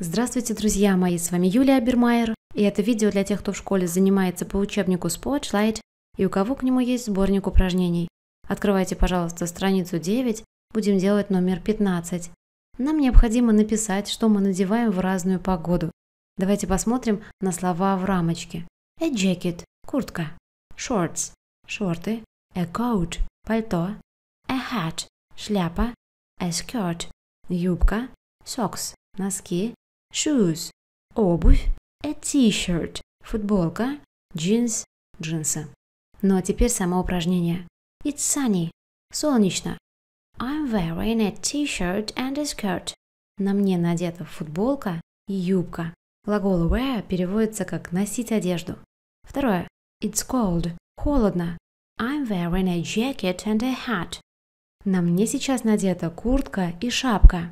Здравствуйте, друзья мои, с вами Юлия Бермайер, и это видео для тех, кто в школе занимается по учебнику Spotlight и у кого к нему есть сборник упражнений. Открывайте, пожалуйста, страницу 9, будем делать номер 15. Нам необходимо написать, что мы надеваем в разную погоду. Давайте посмотрим на слова в рамочке. A jacket – куртка. Shorts – шорты. A coat – пальто. A hat – шляпа. A skirt – юбка. Socks – носки shoes – обувь, a t-shirt – футболка, jeans – джинсы. Ну а теперь само упражнение. It's sunny – солнечно. I'm wearing a t-shirt and a skirt. На мне надета футболка и юбка. Глагол wear переводится как «носить одежду». Второе. It's cold – холодно. I'm wearing a jacket and a hat. На мне сейчас надета куртка и шапка.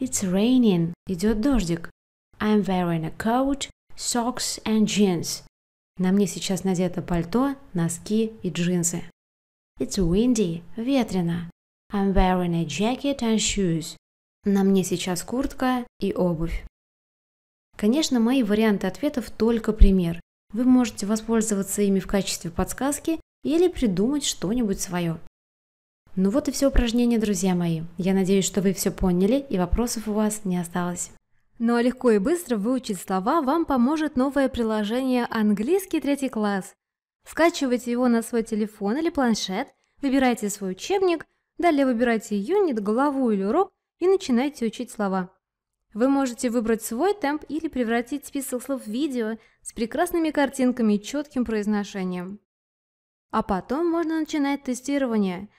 It's raining. Идет дождик. I'm wearing a coat, socks and jeans. На мне сейчас надето пальто, носки и джинсы. It's windy. Ветрено. I'm wearing a jacket and shoes. На мне сейчас куртка и обувь. Конечно, мои варианты ответов только пример. Вы можете воспользоваться ими в качестве подсказки или придумать что-нибудь свое. Ну вот и все упражнения, друзья мои. Я надеюсь, что вы все поняли и вопросов у вас не осталось. Ну а легко и быстро выучить слова вам поможет новое приложение «Английский третий класс». Скачивайте его на свой телефон или планшет, выбирайте свой учебник, далее выбирайте юнит, главу или урок и начинайте учить слова. Вы можете выбрать свой темп или превратить список слов в видео с прекрасными картинками и четким произношением. А потом можно начинать тестирование –